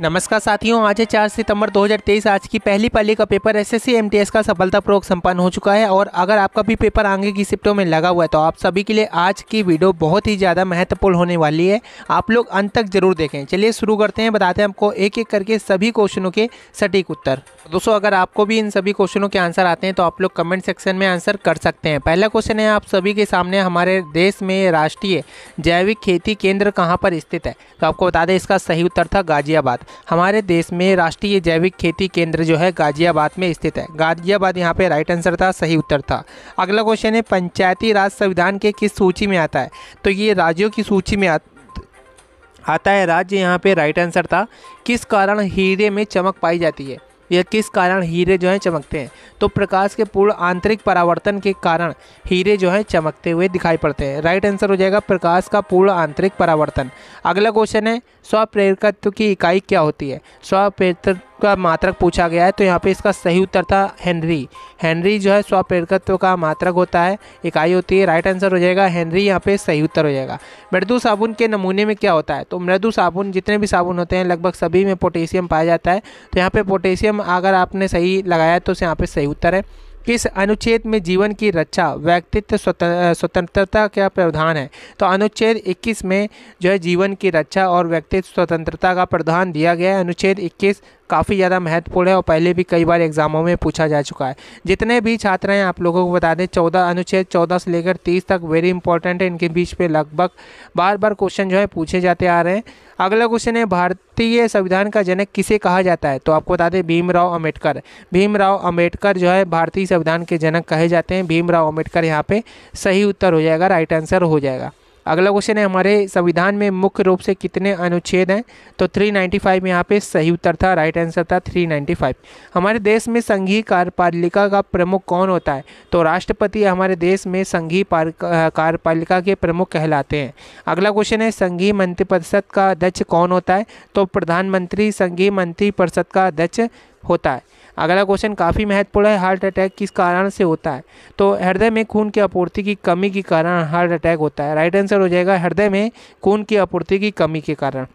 नमस्कार साथियों आज है चार सितंबर 2023 आज की पहली पाली का पेपर एसएससी एमटीएस का सफलतापूर्वक संपन्न हो चुका है और अगर आपका भी पेपर आगे की शिफ्टों में लगा हुआ है तो आप सभी के लिए आज की वीडियो बहुत ही ज़्यादा महत्वपूर्ण होने वाली है आप लोग अंत तक जरूर देखें चलिए शुरू करते हैं बताते हैं आपको एक एक करके सभी क्वेश्चनों के सटीक उत्तर दोस्तों अगर आपको भी इन सभी क्वेश्चनों के आंसर आते हैं तो आप लोग कमेंट सेक्शन में आंसर कर सकते हैं पहला क्वेश्चन है आप सभी के सामने हमारे देश में राष्ट्रीय जैविक खेती केंद्र कहाँ पर स्थित है तो आपको बता दें इसका सही उत्तर था गाजियाबाद हमारे देश में राष्ट्रीय जैविक खेती केंद्र जो है गाजियाबाद में स्थित है गाजियाबाद यहाँ पे राइट आंसर था सही उत्तर था अगला क्वेश्चन है पंचायती राज संविधान के किस सूची में आता है तो ये राज्यों की सूची में आता है राज्य यहाँ पे राइट आंसर था किस कारण हीरे में चमक पाई जाती है यह किस कारण हीरे जो हैं चमकते हैं तो प्रकाश के पूर्ण आंतरिक परावर्तन के कारण हीरे जो हैं चमकते हुए दिखाई पड़ते हैं राइट आंसर हो जाएगा प्रकाश का पूर्ण आंतरिक परावर्तन अगला क्वेश्चन है स्वप्रेरकत्व की इकाई क्या होती है स्वप्रेरकत्व का मात्रक पूछा गया है तो यहाँ पे इसका सही उत्तर था हेनरी हेनरी जो है स्वप्रेरकत्व का मात्रक होता है इकाई होती है राइट आंसर हो जाएगा हेनरी यहाँ पे सही उत्तर हो जाएगा मृदु साबुन के नमूने में क्या होता है तो मृदु साबुन जितने भी साबुन होते हैं लगभग सभी में पोटेशियम पाया जाता है तो यहाँ पर पोटेशियम अगर आपने सही लगाया तो यहाँ पर सही उत्तर है किस अनुच्छेद में जीवन की रक्षा व्यक्तित्व स्वतंत्रता का प्रावधान है तो अनुच्छेद 21 में जो है जीवन की रक्षा और व्यक्तित्व स्वतंत्रता का प्रावधान दिया गया है अनुच्छेद 21 काफ़ी ज़्यादा महत्वपूर्ण है और पहले भी कई बार एग्जामों में पूछा जा चुका है जितने भी छात्र हैं आप लोगों को बता दें चौदह अनुच्छेद चौदह से लेकर तीस तक वेरी इंपॉर्टेंट है इनके बीच पे लगभग बार बार क्वेश्चन जो है पूछे जाते आ रहे हैं अगला क्वेश्चन है भारतीय संविधान का जनक किसे कहा जाता है तो आपको बता दें भीमराव अम्बेडकर भीमराव अम्बेडकर जो है भारतीय संविधान के जनक कहे जाते हैं भीमराव अम्बेडकर यहाँ पर सही उत्तर हो जाएगा राइट आंसर हो जाएगा अगला क्वेश्चन है हमारे संविधान में मुख्य रूप से कितने अनुच्छेद हैं तो 395 यहाँ पे सही उत्तर था राइट आंसर था 395 हमारे देश में संघीय कार्यपालिका का प्रमुख कौन होता है तो राष्ट्रपति हमारे देश में संघीय कार्यपालिका के प्रमुख कहलाते हैं अगला क्वेश्चन है संघीय मंत्रिपरिषद का अध्यक्ष कौन होता है तो प्रधानमंत्री संघीय मंत्रिपरिषद का अध्यक्ष होता है अगला क्वेश्चन काफ़ी महत्वपूर्ण है हार्ट अटैक किस कारण से होता है तो हृदय में खून की आपूर्ति की कमी के कारण हार्ट अटैक होता है राइट आंसर हो जाएगा हृदय में खून की आपूर्ति की कमी के कारण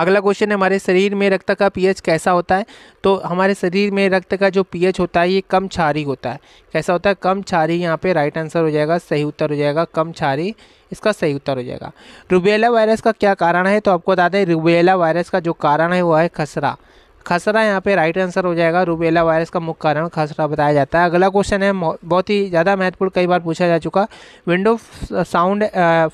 अगला क्वेश्चन है हमारे शरीर में रक्त का पीएच कैसा होता है तो हमारे शरीर में रक्त का जो पीएच होता है ये कम छारी होता है कैसा होता है कम छारी यहाँ पे राइट आंसर हो जाएगा सही उत्तर हो जाएगा कम छारी इसका सही उत्तर हो जाएगा रुबेला वायरस का क्या कारण है तो आपको बता दें रुबेला वायरस का जो कारण है वो है खसरा खसरा यहाँ पे राइट आंसर हो जाएगा रूबेला वायरस का मुख्य कारण खसरा बताया जाता है अगला क्वेश्चन है बहुत ही ज़्यादा महत्वपूर्ण कई बार पूछा जा चुका विंडो साउंड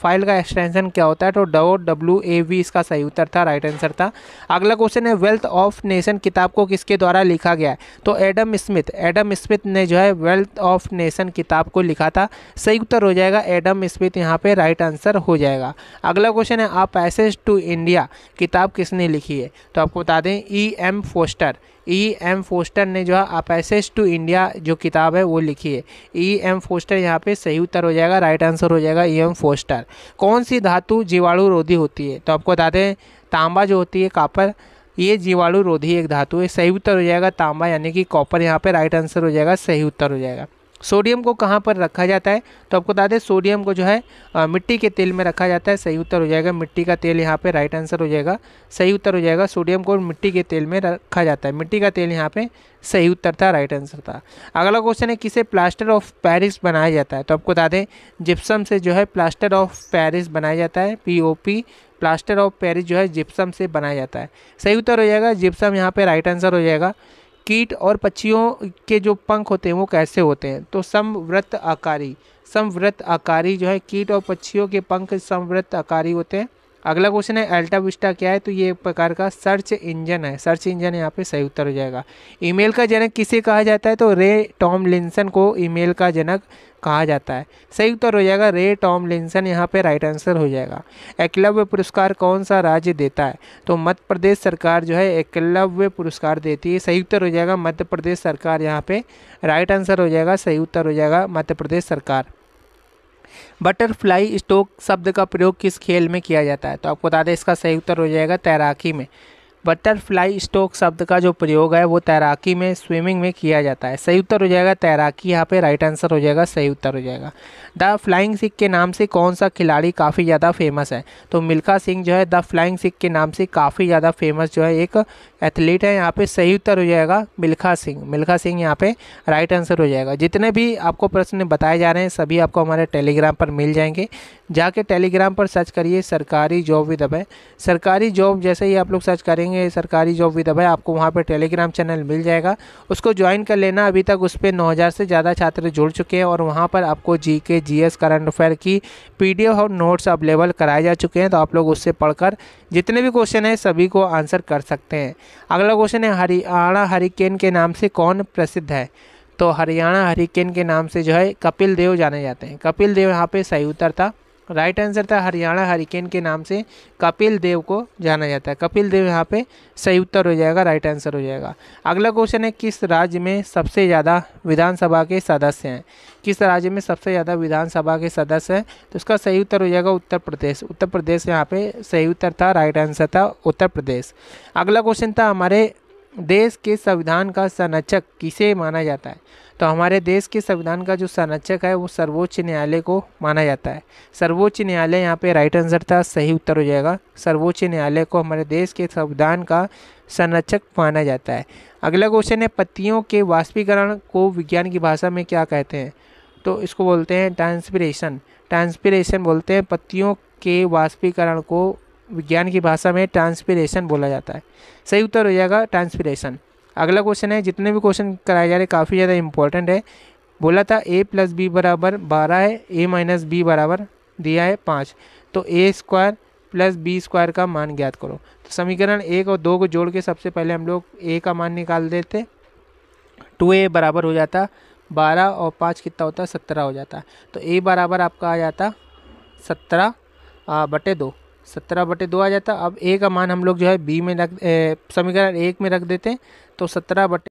फाइल का एक्सटेंशन क्या होता है तो डो डब्ल्यू ए वी इसका सही उत्तर था राइट आंसर था अगला क्वेश्चन है वेल्थ ऑफ नेशन किताब को किसके द्वारा लिखा गया है तो एडम स्मिथ एडम स्मिथ ने जो है वेल्थ ऑफ नेशन किताब को लिखा था सही उत्तर हो जाएगा एडम स्मिथ यहाँ पर राइट आंसर हो जाएगा अगला क्वेश्चन है आप पैसेज टू इंडिया किताब किसने लिखी है तो आपको बता दें E e M Forster E e M Forster ने जो है अपेसेस टू इंडिया जो किताब है वो लिखी है ई e एम फोस्टर यहाँ पे सही उत्तर हो जाएगा राइट आंसर हो जाएगा ई e एम फोस्टर कौन सी धातु जीवाणु रोधी होती है तो आपको बता दें तांबा जो होती है कापर ये जीवाणु रोधी एक धातु है सही उत्तर हो जाएगा तांबा यानी कि कॉपर यहाँ पे राइट आंसर हो जाएगा सही उत्तर हो जाएगा सोडियम को कहाँ पर रखा जाता है तो आपको बता दें सोडियम को जो है आ, मिट्टी के तेल में रखा जाता है सही उत्तर हो जाएगा मिट्टी का तेल यहाँ पे राइट आंसर हो जाएगा सही उत्तर हो जाएगा सोडियम को मिट्टी के तेल में रखा जाता है मिट्टी का तेल यहाँ पे सही उत्तर था राइट आंसर था अगला क्वेश्चन है किसे प्लास्टर ऑफ पैरिस बनाया जाता है तो आपको बता दें जिप्सम से जो है प्लास्टर ऑफ पैरिस बनाया जाता है P O P plaster of Paris जो है जिप्सम से बनाया जाता है सही उत्तर हो जाएगा जिप्सम यहाँ पर राइट आंसर हो जाएगा कीट और पक्षियों के जो पंख होते हैं वो कैसे होते हैं तो समवृत आकारी समवृत आकारी जो है कीट और पक्षियों के पंख समवृत आकारी होते हैं अगला क्वेश्चन है अल्टा विस्टा क्या है तो ये एक प्रकार का सर्च इंजन है सर्च इंजन यहाँ पे सही उत्तर हो जाएगा ईमेल का जनक किसे कहा जाता है तो रे टॉम लिंसन को ईमेल का जनक कहा जाता है सही उत्तर हो जाएगा रे टॉम लिंसन यहाँ पे राइट आंसर हो जाएगा एकलव्य पुरस्कार कौन सा राज्य देता है तो मध्य प्रदेश सरकार जो है एकलव्य पुरस्कार देती है सही उत्तर हो जाएगा मध्य प्रदेश सरकार यहाँ पे राइट आंसर हो जाएगा सही उत्तर हो जाएगा मध्य प्रदेश सरकार बटरफ्लाई स्टोक शब्द का प्रयोग किस खेल में किया जाता है तो आपको बता दें इसका सही उत्तर हो जाएगा तैराकी में बटरफ्लाई स्ट्रोक शब्द का जो प्रयोग है वो तैराकी में स्विमिंग में किया जाता है सही उत्तर हो जाएगा तैराकी यहाँ पे राइट आंसर हो जाएगा सही उत्तर हो जाएगा द फ्लाइंग सिख के नाम से कौन सा खिलाड़ी काफ़ी ज़्यादा फेमस है तो मिल्खा सिंह जो है द फ्लाइंग सिख के नाम से काफ़ी ज़्यादा फेमस जो है एक एथलीट है यहाँ पर सही उत्तर हो जाएगा मिल्खा सिंह मिल्खा सिंह यहाँ पे राइट आंसर हो जाएगा जितने भी आपको प्रश्न बताए जा रहे हैं सभी आपको हमारे टेलीग्राम पर मिल जाएंगे जाके टेलीग्राम पर सर्च करिए सरकारी जॉब विद अभय सरकारी जॉब जैसे ही आप लोग सर्च करेंगे करेंगे सरकारी जॉब विद अभय आपको वहाँ पर टेलीग्राम चैनल मिल जाएगा उसको ज्वाइन कर लेना अभी तक उस पर नौ से ज़्यादा छात्र जुड़ चुके हैं और वहाँ पर आपको जी के करंट अफेयर की पी और नोट्स अवेलेबल कराए जा चुके हैं तो आप लोग उससे पढ़कर जितने भी क्वेश्चन हैं सभी को आंसर कर सकते हैं अगला क्वेश्चन है हरियाणा हरिकेन के नाम से कौन प्रसिद्ध है तो हरियाणा हरिकेन के नाम से जो है कपिल देव जाने जाते हैं कपिल देव यहाँ पे सही उत्तर था राइट आंसर था हरियाणा हरिकेन के नाम से कपिल देव को जाना जाता है कपिल देव यहाँ पे सही उत्तर हो जाएगा राइट आंसर हो जाएगा अगला क्वेश्चन है किस राज्य में सबसे ज़्यादा विधानसभा के सदस्य हैं किस राज्य में सबसे ज़्यादा विधानसभा के सदस्य हैं तो उसका सही उत्तर हो जाएगा उत्तर प्रदेश उत्तर प्रदेश यहाँ पे सही उत्तर था राइट आंसर था उत्तर प्रदेश अगला क्वेश्चन था हमारे देश के संविधान का संरक्षक किसे माना जाता है तो हमारे देश के संविधान का जो संरक्षक है वो सर्वोच्च न्यायालय को माना जाता है सर्वोच्च न्यायालय यहाँ पे राइट आंसर था सही उत्तर हो जाएगा सर्वोच्च न्यायालय को हमारे देश के संविधान का संरक्षक माना जाता है अगला क्वेश्चन है पत्तियों के वाष्पीकरण को विज्ञान की भाषा में क्या कहते हैं तो इसको बोलते हैं ट्रांसपिरेशन ट्रांसपिरेशन बोलते हैं पत्तियों के वाष्पीकरण को विज्ञान की भाषा में ट्रांसपिरेशन बोला जाता है सही उत्तर हो जाएगा ट्रांसपिरेशन अगला क्वेश्चन है जितने भी क्वेश्चन कराए जा रहे काफ़ी ज़्यादा इंपॉर्टेंट है बोला था ए प्लस बी बराबर बारह है ए माइनस बी बराबर दिया है पाँच तो A square plus B square का मान ज्ञात करो तो समीकरण एक और दो को जोड़ के सबसे पहले हम लोग ए का मान निकाल देते टू ए बराबर हो जाता बारह और पाँच कितना होता सत्रह हो जाता तो ए बराबर आपका आ जाता सत्रह बटे दो सत्रह बटे दो आ जाता अब ए का मान हम लोग जो है बी में रख समीकरण एक में रख देते तो सत्रह बटे